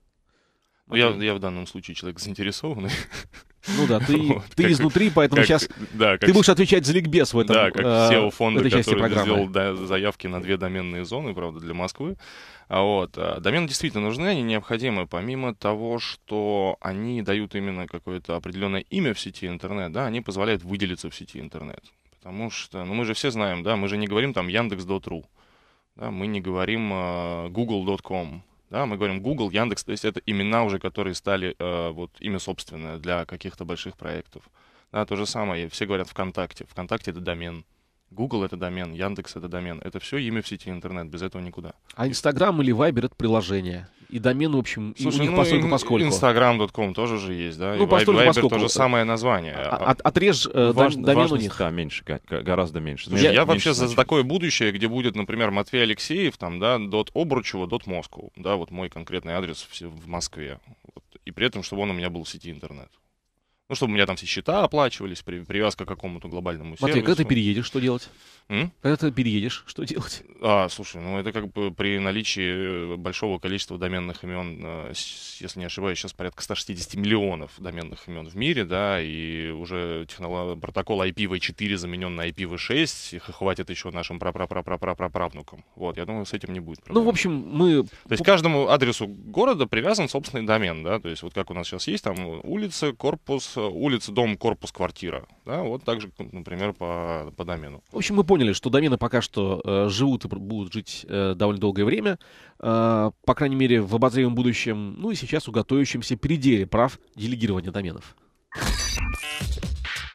Ну, я, я в данном случае человек заинтересованный. Ну да, ты, (laughs) вот, ты как, изнутри, поэтому как, сейчас да, как, ты будешь отвечать за ликбез в этом. Да, как все э, у фонда, который сделал да, заявки на две доменные зоны, правда, для Москвы. А вот, э, домены действительно нужны, они необходимы, помимо того, что они дают именно какое-то определенное имя в сети интернет, да, они позволяют выделиться в сети интернет. Потому что, ну мы же все знаем, да, мы же не говорим там Яндекс.ру, да, мы не говорим э, Google.com, да, мы говорим Google, Яндекс, то есть это имена уже, которые стали э, вот имя собственное для каких-то больших проектов. Да, то же самое, все говорят ВКонтакте. ВКонтакте это домен. Google это домен, Яндекс это домен. Это все имя в сети интернет, без этого никуда. А Инстаграм или Вайбер это приложение. И домен, в общем, Слушай, и у них ну, постольку поскольку. Instagram.com тоже же есть, да? Ну, и постольку Viber поскольку. тоже самое название. А, а от, отрежь э, Важ, домен у них. Да, меньше, гораздо меньше. Слушай, я, я меньше вообще за такое будущее, где будет, например, Матвей Алексеев, там, да, дот Обручева, дот Москву, да, вот мой конкретный адрес в, в Москве. Вот. И при этом, чтобы он у меня был в сети интернет. Ну, чтобы у меня там все счета оплачивались, при, привязка к какому-то глобальному сервису. Матвей, когда ты переедешь, что делать? М? Когда ты переедешь, что делать? А, слушай, ну это как бы при наличии э, большого количества доменных имен, э, если не ошибаюсь, сейчас порядка 160 миллионов доменных имен в мире, да, и уже технолог... протокол IPv4 заменен на IPv6, их хватит еще нашим прапраправнукам. Вот, я думаю, с этим не будет проблем. Ну, в общем, мы... То есть к каждому адресу города привязан собственный домен, да, то есть вот как у нас сейчас есть, там улица, корпус, улица, дом, корпус, квартира, да, вот так же, например, по, по домену. В общем, мы поняли, что домены пока что э, живут и будут жить э, довольно долгое время, э, по крайней мере, в обозримом будущем, ну и сейчас уготовящемся пределе прав делегирования доменов.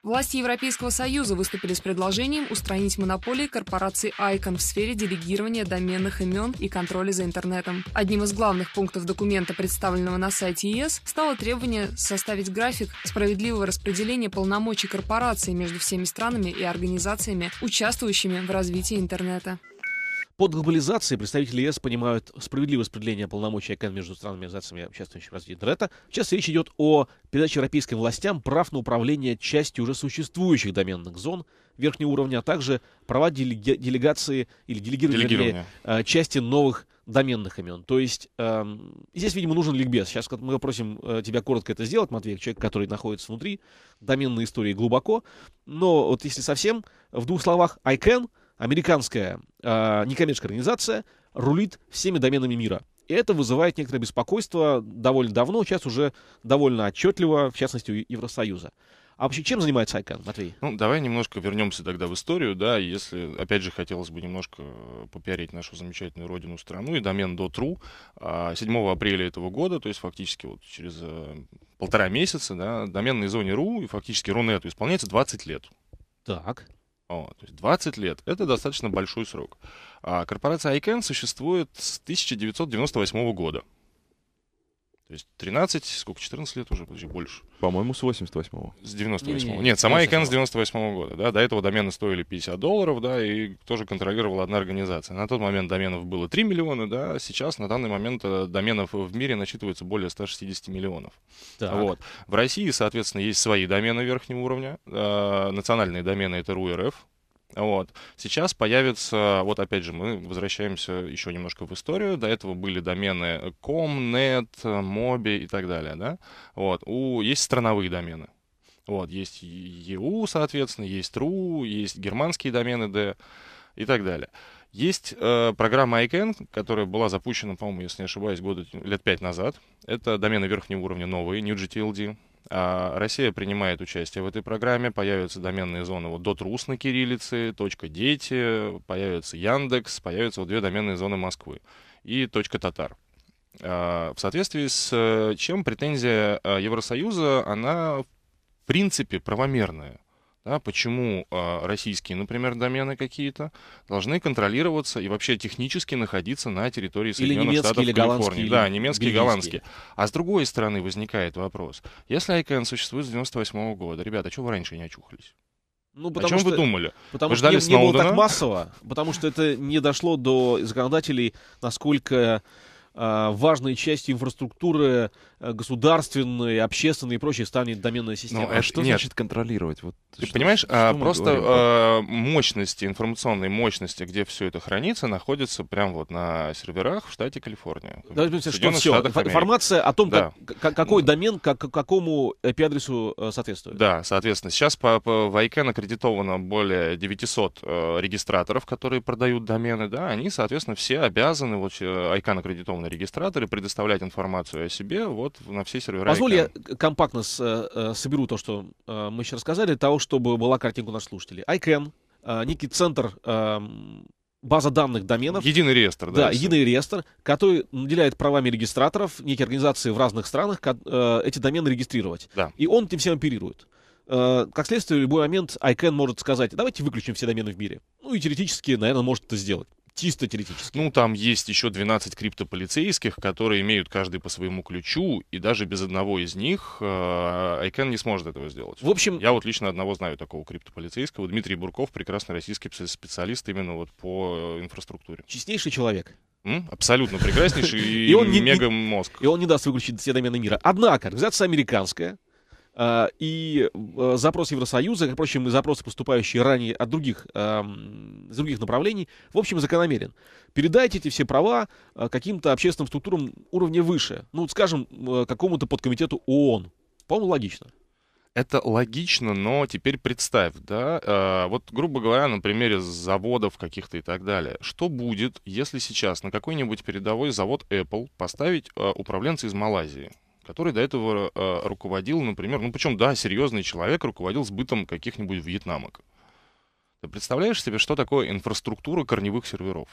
Власти Европейского Союза выступили с предложением устранить монополии корпорации ICON в сфере делегирования доменных имен и контроля за интернетом. Одним из главных пунктов документа, представленного на сайте ЕС, стало требование составить график справедливого распределения полномочий корпорации между всеми странами и организациями, участвующими в развитии интернета. Под глобализацией представители ЕС понимают справедливое распределение полномочий ОКН между странами и организациями, участвующими в развитии интернета. Сейчас речь идет о передаче европейским властям прав на управление частью уже существующих доменных зон верхнего уровня, а также права делеги- делегации или делегирования, делегирования. Вернее, э, части новых доменных имен. То есть э, здесь, видимо, нужен ликбез. Сейчас мы попросим э, тебя коротко это сделать, Матвей, человек, который находится внутри, доменной истории глубоко. Но вот если совсем, в двух словах, ICANN — американская э, некоммерческая организация рулит всеми доменами мира. И это вызывает некоторое беспокойство довольно давно, сейчас уже довольно отчетливо, в частности, у Евросоюза. А вообще чем занимается ICANN, Матвей? Ну, давай немножко вернемся тогда в историю, да, если, опять же, хотелось бы немножко э, попиарить нашу замечательную родину страну и домен .ru 7 а, апреля этого года, то есть фактически вот через э, полтора месяца, да, доменной зоне .ru и фактически .runetу исполняется 20 лет. Так. О, то есть 20 лет — это достаточно большой срок. А корпорация ICANN существует с 1998 года. То есть 13, сколько, 14 лет уже, подожди, больше. По-моему, с 88-го. С 98-го. Нет, сама ИКАН с 98-го года, да, до этого домены стоили 50 долларов, да, и тоже контролировала одна организация. На тот момент доменов было 3 миллиона, да, сейчас на данный момент э, доменов в мире насчитывается более 160 миллионов. Так. Вот. В России, соответственно, есть свои домены верхнего уровня. Э, национальные домены — это РУ РФ, вот. Сейчас появится, вот опять же, мы возвращаемся еще немножко в историю. До этого были домены com, net, mobi и так далее, да? Вот. У, есть страновые домены. Вот. Есть EU, соответственно, есть RU, есть германские домены D и так далее. Есть э, программа ICANN, которая была запущена, по-моему, если не ошибаюсь, года лет пять назад. Это домены верхнего уровня новые, NewGTLD. А Россия принимает участие в этой программе. Появятся доменные зоны вот .рус на кириллице, .дети, появится Яндекс, появятся вот две доменные зоны Москвы и .татар. А в соответствии с э, чем претензия э, Евросоюза, она в принципе правомерная. Да, почему э, российские, например, домены какие-то должны контролироваться и вообще технически находиться на территории Соединенных или Штатов или Калифорнии? Или да, немецкие, голландские. А с другой стороны возникает вопрос: если ICANN существует с 98 -го года, ребята, чего вы раньше не очухались? Ну, потому О чем что, вы думали? Потому вы что не, не было так массово, потому что это не дошло до законодателей, насколько э, важной частью инфраструктуры Э, государственной, общественной и прочей станет доменная система. Ну, а что нет. значит контролировать? Вот, Ты что, понимаешь, что а, просто а, мощности, информационные мощности, где все это хранится, находится прямо вот на серверах в штате Калифорния. Да, в что все, информация о том, да. как, какой домен как, какому IP-адресу э, соответствует. Да, соответственно. Сейчас по, по в ICANN аккредитовано более 900 э, регистраторов, которые продают домены, да, они, соответственно, все обязаны, вот ICANN э, аккредитованные регистраторы, предоставлять информацию о себе вот вот на все сервера. Позволь я компактно с, э, э, соберу то, что э, мы сейчас рассказали, того, чтобы была картинка у наших слушателей. ICANN, некий центр база данных доменов. Единый реестр, да? Да, единый реестр, который наделяет правами регистраторов, некие организации в разных странах, эти домены регистрировать. Да. И он этим всем оперирует. Как следствие, в любой момент ICANN может сказать, давайте выключим все домены в мире. Ну и теоретически, наверное, может это сделать. Чисто теоретически. Ну, там есть еще 12 криптополицейских, которые имеют каждый по своему ключу, и даже без одного из них э, Айкен не сможет этого сделать. В общем... Я вот лично одного знаю такого криптополицейского. Дмитрий Бурков, прекрасный российский специалист именно вот по э, инфраструктуре. Чистейший человек. М? Абсолютно прекраснейший (laughs) и, он мега мозг. И он не даст выключить все домены мира. Однако, организация американская, а, и э, запрос Евросоюза, как, впрочем, и запросы, поступающие ранее от других, эм, из других направлений, в общем, закономерен. Передайте эти все права э, каким-то общественным структурам уровня выше. Ну, скажем, э, какому-то подкомитету ООН. По-моему, логично. Это логично, но теперь представь, да, э, вот, грубо говоря, на примере заводов каких-то и так далее. Что будет, если сейчас на какой-нибудь передовой завод Apple поставить э, управленца из Малайзии? который до этого э, руководил, например, ну причем, да, серьезный человек руководил сбытом каких-нибудь вьетнамок. Ты представляешь себе, что такое инфраструктура корневых серверов?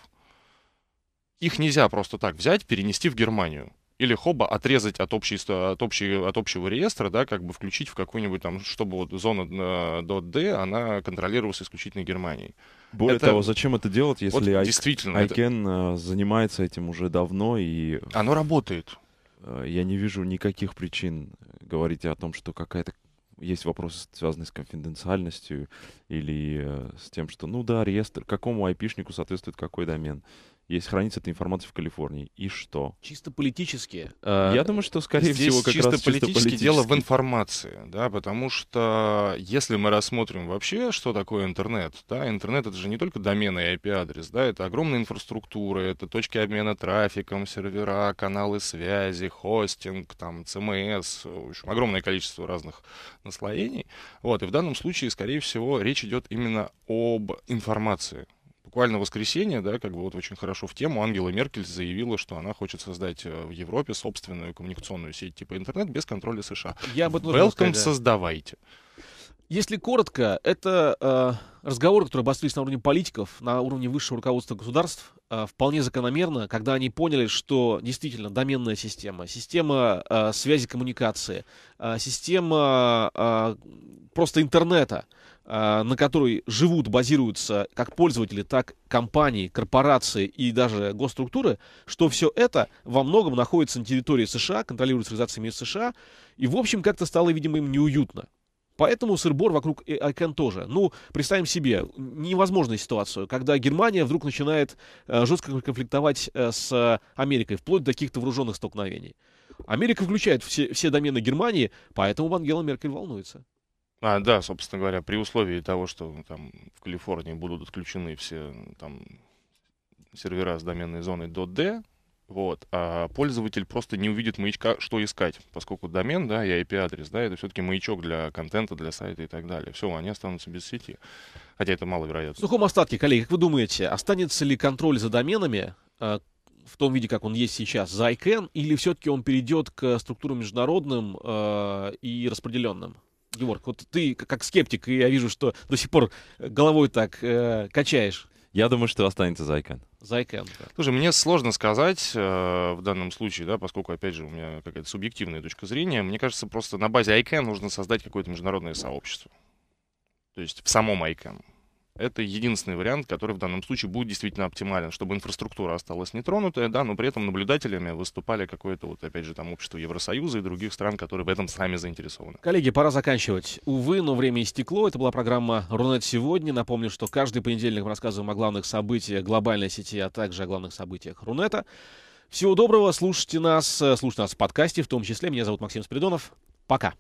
Их нельзя просто так взять, перенести в Германию. Или хоба отрезать от, общей, от, общей, от общего реестра, да, как бы включить в какую-нибудь там, чтобы вот зона э, .d, она контролировалась исключительно Германией. Более это... того, зачем это делать, если вот I... действительно, Айкен это... Э, занимается этим уже давно и... Оно работает. Э, я не вижу никаких причин э, говорить о том, что какая-то есть вопросы, связанные с конфиденциальностью или э, с тем, что, ну да, реестр, какому айпишнику соответствует какой домен. Есть хранится эта информация в Калифорнии. И что? Чисто политически. Я э, думаю, что, скорее Здесь всего, как чисто раз чисто политически. дело в информации, да, потому что если мы рассмотрим вообще, что такое интернет, да, интернет — это же не только домены и IP-адрес, да, это огромная инфраструктура, это точки обмена трафиком, сервера, каналы связи, хостинг, там, CMS, эм в общем, огромное количество разных наслоений. Вот, и в данном случае, скорее всего, речь идет именно об информации, буквально в воскресенье, да, как бы вот очень хорошо в тему, Ангела Меркель заявила, что она хочет создать э, в Европе собственную коммуникационную сеть типа интернет без контроля США. Я об этом Welcome сказать, да. создавайте. Если коротко, это э, разговоры, которые обострились на уровне политиков, на уровне высшего руководства государств, э, вполне закономерно, когда они поняли, что действительно доменная система, система э, связи коммуникации, э, система э, просто интернета, Э, на которой живут, базируются как пользователи, так компании, корпорации и даже госструктуры, что все это во многом находится на территории США, контролируется организациями США, и, в общем, как-то стало, видимо, им неуютно. Поэтому сырбор вокруг ICANN тоже. Ну, представим себе невозможную ситуацию, когда Германия вдруг начинает э, жестко конфликтовать э, с Америкой, вплоть до каких-то вооруженных столкновений. Америка включает все, все домены Германии, поэтому Ангела Меркель волнуется. А, да, собственно говоря, при условии того, что ну, там в Калифорнии будут отключены все там сервера с доменной зоной .d, вот, а пользователь просто не увидит маячка, что искать, поскольку домен, да, и IP-адрес, да, это все-таки маячок для контента, для сайта и так далее. Все, они останутся без сети, хотя это маловероятно. В сухом остатке, коллеги, как вы думаете, останется ли контроль за доменами э, в том виде, как он есть сейчас, за ICANN, или все-таки он перейдет к структурам международным э, и распределенным? Георг, вот ты как скептик, и я вижу, что до сих пор э, головой так э, качаешь. Я думаю, что останется Зайкан. Зайкан. Да. Слушай, мне сложно сказать э, в данном случае, да, поскольку, опять же, у меня какая-то субъективная точка зрения. Мне кажется, просто на базе Айкен нужно создать какое-то международное сообщество. То есть в самом ICANN. Это единственный вариант, который в данном случае будет действительно оптимален, чтобы инфраструктура осталась нетронутая, да, но при этом наблюдателями выступали какое-то, вот опять же, там общество Евросоюза и других стран, которые в этом сами заинтересованы. Коллеги, пора заканчивать. Увы, но время истекло. Это была программа «Рунет сегодня». Напомню, что каждый понедельник мы рассказываем о главных событиях глобальной сети, а также о главных событиях Рунета. Всего доброго, слушайте нас, э, слушайте нас в подкасте, в том числе. Меня зовут Максим Спиридонов. Пока.